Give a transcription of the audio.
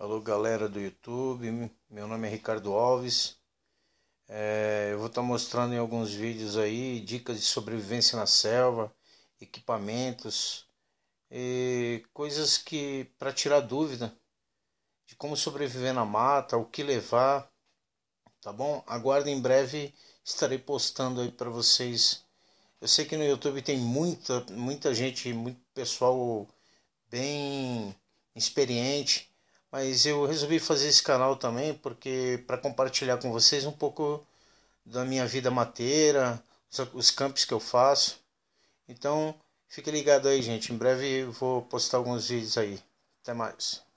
Alô, galera do YouTube. Meu nome é Ricardo Alves. É, eu vou estar tá mostrando em alguns vídeos aí dicas de sobrevivência na selva, equipamentos e coisas que para tirar dúvida de como sobreviver na mata, o que levar, tá bom? Aguardo em breve estarei postando aí para vocês. Eu sei que no YouTube tem muita muita gente, muito pessoal bem experiente mas eu resolvi fazer esse canal também porque para compartilhar com vocês um pouco da minha vida mateira, os campos que eu faço. Então, fique ligado aí, gente. Em breve vou postar alguns vídeos aí. Até mais.